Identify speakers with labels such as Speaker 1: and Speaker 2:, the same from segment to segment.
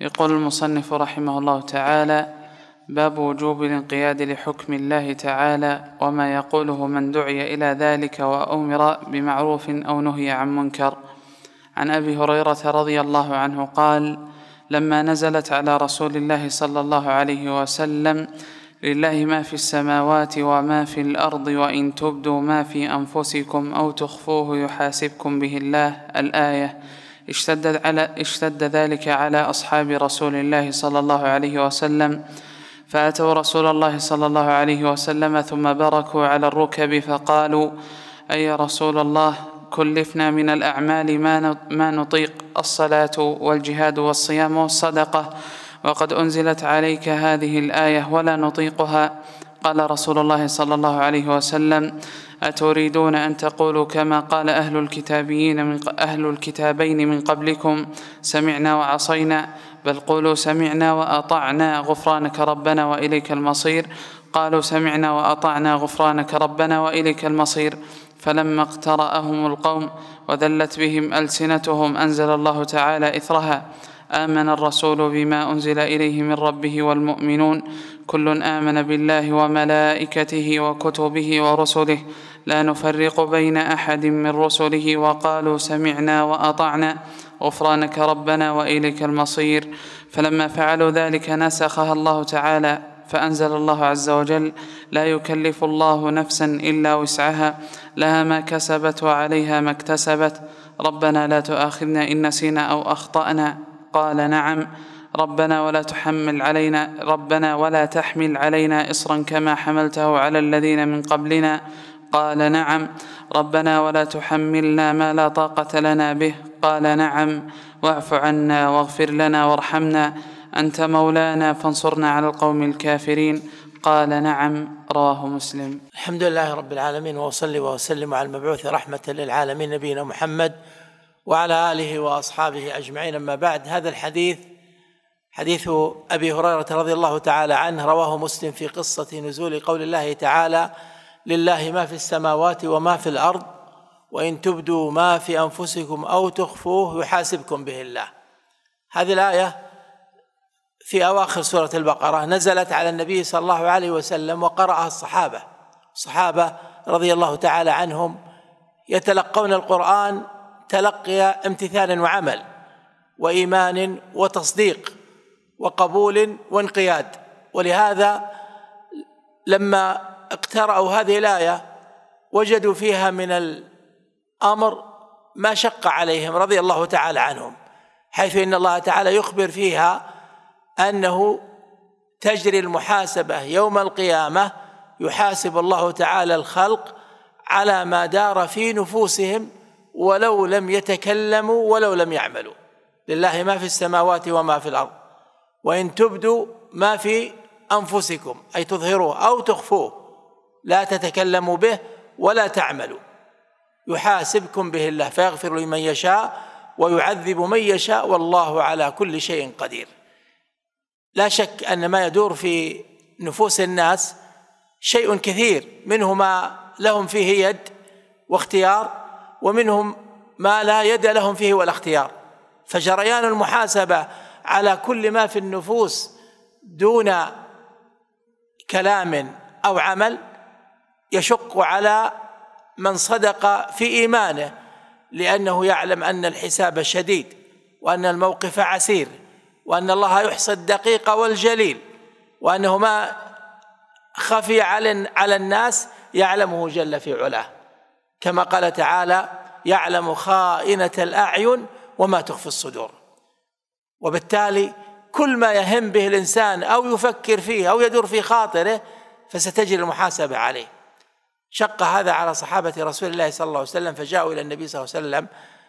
Speaker 1: يقول المصنف رحمه الله تعالى باب وجوب الانقياد لحكم الله تعالى وما يقوله من دعي إلى ذلك وأمر بمعروف أو نهي عن منكر عن أبي هريرة رضي الله عنه قال لما نزلت على رسول الله صلى الله عليه وسلم لله ما في السماوات وما في الأرض وإن تبدوا ما في أنفسكم أو تخفوه يحاسبكم به الله الآية اشتد, على اشتد ذلك على أصحاب رسول الله صلى الله عليه وسلم فأتوا رسول الله صلى الله عليه وسلم ثم بركوا على الركب فقالوا أي رسول الله كلفنا من الأعمال ما نطيق الصلاة والجهاد والصيام والصدقة وقد أنزلت عليك هذه الآية ولا نطيقها قال رسول الله صلى الله عليه وسلم أتريدون أن تقولوا كما قال أهل الكتابين من أهل الكتابين من قبلكم سمعنا وعصينا بل قولوا سمعنا وأطعنا غفرانك ربنا وإليك المصير قالوا سمعنا وأطعنا غفرانك ربنا وإليك المصير فلما اقترأهم القوم وذلت بهم ألسنتهم أنزل الله تعالى إثرها امن الرسول بما انزل اليه من ربه والمؤمنون كل امن بالله وملائكته وكتبه ورسله لا نفرق بين احد من رسله وقالوا سمعنا واطعنا غفرانك ربنا واليك المصير فلما فعلوا ذلك نسخها الله تعالى فانزل الله عز وجل لا يكلف الله نفسا الا وسعها لها ما كسبت وعليها ما اكتسبت ربنا لا تؤاخذنا ان نسينا او اخطانا قال نعم ربنا ولا تحمل علينا ربنا ولا تحمل علينا إصرا كما حملته على الذين من قبلنا قال نعم ربنا ولا تحملنا ما لا طاقة لنا به قال نعم واعف عنا واغفر لنا وارحمنا أنت مولانا فانصرنا على القوم الكافرين قال نعم رواه مسلم
Speaker 2: الحمد لله رب العالمين وأصلي وأسلم على المبعوث رحمة للعالمين نبينا محمد وعلى آله وأصحابه أجمعين أما بعد هذا الحديث حديث أبي هريرة رضي الله تعالى عنه رواه مسلم في قصة نزول قول الله تعالى لله ما في السماوات وما في الأرض وإن تبدوا ما في أنفسكم أو تخفوه يحاسبكم به الله هذه الآية في أواخر سورة البقرة نزلت على النبي صلى الله عليه وسلم وقرأها الصحابة الصحابة رضي الله تعالى عنهم يتلقون القرآن تلقي امتثال وعمل وإيمان وتصديق وقبول وانقياد ولهذا لما اقترأوا هذه الآية وجدوا فيها من الأمر ما شق عليهم رضي الله تعالى عنهم حيث إن الله تعالى يخبر فيها أنه تجري المحاسبة يوم القيامة يحاسب الله تعالى الخلق على ما دار في نفوسهم ولو لم يتكلموا ولو لم يعملوا لله ما في السماوات وما في الارض وان تبدوا ما في انفسكم اي تظهروه او تخفوه لا تتكلموا به ولا تعملوا يحاسبكم به الله فيغفر لمن يشاء ويعذب من يشاء والله على كل شيء قدير لا شك ان ما يدور في نفوس الناس شيء كثير منه ما لهم فيه يد واختيار ومنهم ما لا يد لهم فيه ولا اختيار فجريان المحاسبه على كل ما في النفوس دون كلام او عمل يشق على من صدق في ايمانه لانه يعلم ان الحساب شديد وان الموقف عسير وان الله يحصي الدقيق والجليل وانه ما خفي على الناس يعلمه جل في علاه كما قال تعالى يعلم خائنة الأعين وما تخفي الصدور وبالتالي كل ما يهم به الإنسان أو يفكر فيه أو يدور في خاطره فستجري المحاسبة عليه شق هذا على صحابة رسول الله صلى الله عليه وسلم فجاءوا إلى النبي صلى الله عليه وسلم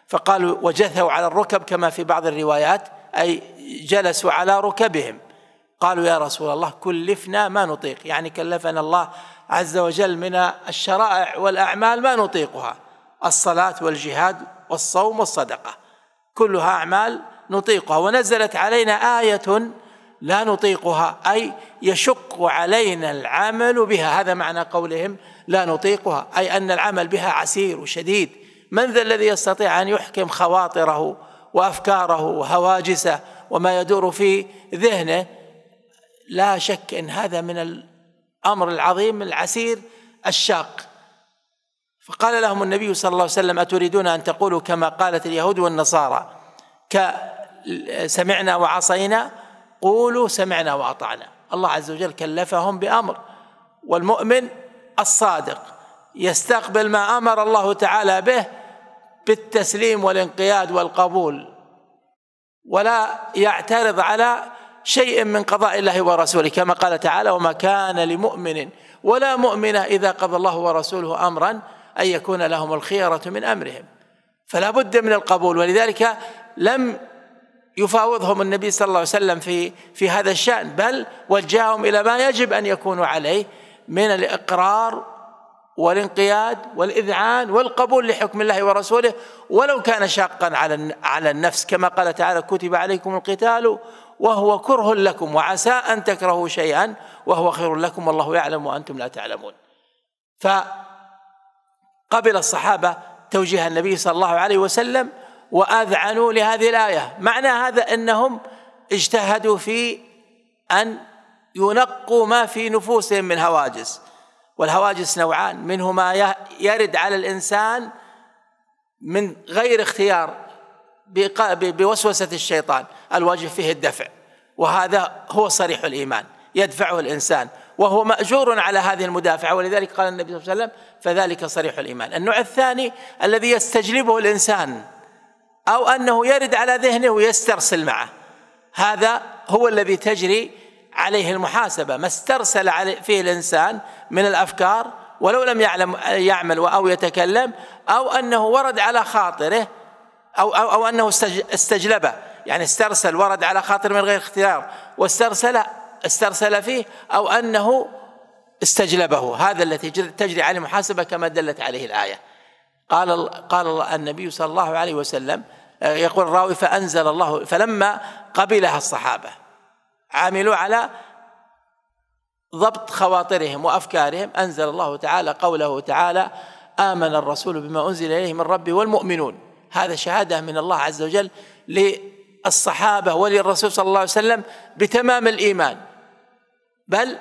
Speaker 2: فقالوا وجثوا على الركب كما في بعض الروايات أي جلسوا على ركبهم قالوا يا رسول الله كلفنا ما نطيق يعني كلفنا الله عز وجل من الشرائع والأعمال ما نطيقها الصلاة والجهاد والصوم والصدقة كلها أعمال نطيقها ونزلت علينا آية لا نطيقها أي يشق علينا العمل بها هذا معنى قولهم لا نطيقها أي أن العمل بها عسير وشديد من ذا الذي يستطيع أن يحكم خواطره وأفكاره وهواجسه وما يدور في ذهنه لا شك ان هذا من الامر العظيم العسير الشاق فقال لهم النبي صلى الله عليه وسلم اتريدون ان تقولوا كما قالت اليهود والنصارى سمعنا وعصينا قولوا سمعنا واطعنا الله عز وجل كلفهم بامر والمؤمن الصادق يستقبل ما امر الله تعالى به بالتسليم والانقياد والقبول ولا يعترض على شيء من قضاء الله ورسوله كما قال تعالى وما كان لمؤمن ولا مؤمنة إذا قضى الله ورسوله أمرا أن يكون لهم الخيرة من أمرهم فلا بد من القبول ولذلك لم يفاوضهم النبي صلى الله عليه وسلم في في هذا الشأن بل وجههم إلى ما يجب أن يكونوا عليه من الإقرار والانقياد والإذعان والقبول لحكم الله ورسوله ولو كان شاقا على على النفس كما قال تعالى كتب عليكم القتال وهو كره لكم وعسى أن تكرهوا شيئا وهو خير لكم والله يعلم وأنتم لا تعلمون فقبل الصحابة توجيه النبي صلى الله عليه وسلم وأذعنوا لهذه الآية معنى هذا أنهم اجتهدوا في أن ينقوا ما في نفوسهم من هواجس والهواجس نوعان منه ما يرد على الإنسان من غير اختيار بوسوسة الشيطان الواجب فيه الدفع وهذا هو صريح الإيمان يدفعه الإنسان وهو مأجور على هذه المدافعة ولذلك قال النبي صلى الله عليه وسلم فذلك صريح الإيمان النوع الثاني الذي يستجلبه الإنسان أو أنه يرد على ذهنه ويسترسل معه هذا هو الذي تجري عليه المحاسبة ما استرسل فيه الإنسان من الأفكار ولو لم يعلم يعمل أو يتكلم أو أنه ورد على خاطره أو, أو, أو أنه استجلبه يعني استرسل ورد على خاطر من غير اختيار واسترسل استرسل فيه أو أنه استجلبه هذا التي تجري عليه المحاسبة كما دلت عليه الآية قال قال النبي صلى الله عليه وسلم آه، يقول الراوي فأنزل الله فلما قبلها الصحابة عملوا على ضبط خواطرهم وأفكارهم أنزل الله تعالى قوله تعالى آمن الرسول بما أنزل إليه من ربه والمؤمنون هذا شهادة من الله عز وجل للصحابة وللرسول صلى الله عليه وسلم بتمام الإيمان بل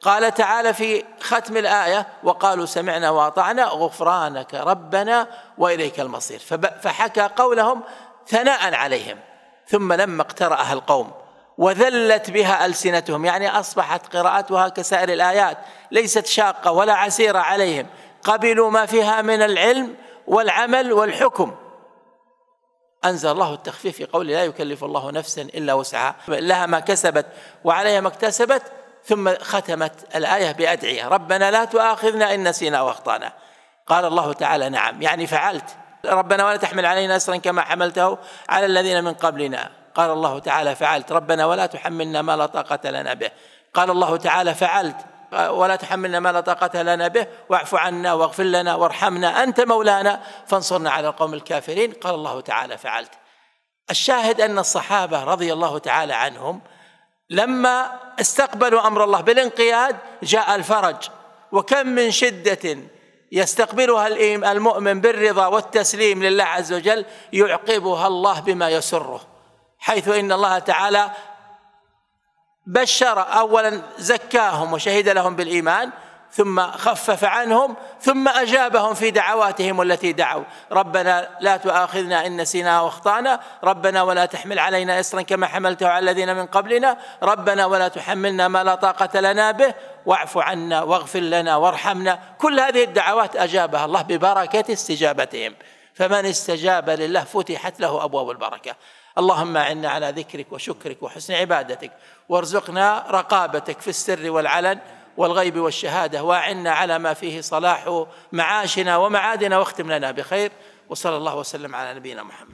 Speaker 2: قال تعالى في ختم الآية وقالوا سمعنا وأطعنا غفرانك ربنا وإليك المصير فحكى قولهم ثناء عليهم ثم لما اقترأها القوم وذلت بها ألسنتهم يعني أصبحت قراءتها كسائر الآيات ليست شاقة ولا عسيرة عليهم قبلوا ما فيها من العلم والعمل والحكم أنزل الله التخفيف في قوله لا يكلف الله نفسا إلا وسعها لها ما كسبت وعليها ما اكتسبت ثم ختمت الآية بأدعية ربنا لا تؤاخذنا إن نسينا وأخطأنا قال الله تعالى نعم يعني فعلت ربنا ولا تحمل علينا أسرا كما حملته على الذين من قبلنا قال الله تعالى فعلت ربنا ولا تحملنا ما لا طاقة لنا به قال الله تعالى فعلت ولا تحملنا ما لا طاقة لنا به واعف عنا واغفر لنا وارحمنا أنت مولانا فانصرنا على القوم الكافرين قال الله تعالى فعلت الشاهد أن الصحابة رضي الله تعالى عنهم لما استقبلوا أمر الله بالانقياد جاء الفرج وكم من شدة يستقبلها المؤمن بالرضا والتسليم لله عز وجل يعقبها الله بما يسره حيث ان الله تعالى بشر اولا زكاهم وشهد لهم بالايمان ثم خفف عنهم ثم اجابهم في دعواتهم التي دعوا ربنا لا تؤاخذنا ان نسينا واخطانا ربنا ولا تحمل علينا اصرا كما حملته على الذين من قبلنا ربنا ولا تحملنا ما لا طاقه لنا به واعف عنا واغفر لنا وارحمنا كل هذه الدعوات اجابها الله ببركه استجابتهم فمن استجاب لله فتحت له ابواب البركه اللهم عنا على ذكرك وشكرك وحسن عبادتك وارزقنا رقابتك في السر والعلن والغيب والشهاده واعنا على ما فيه صلاح معاشنا ومعادنا واختم لنا بخير وصلى الله وسلم على نبينا محمد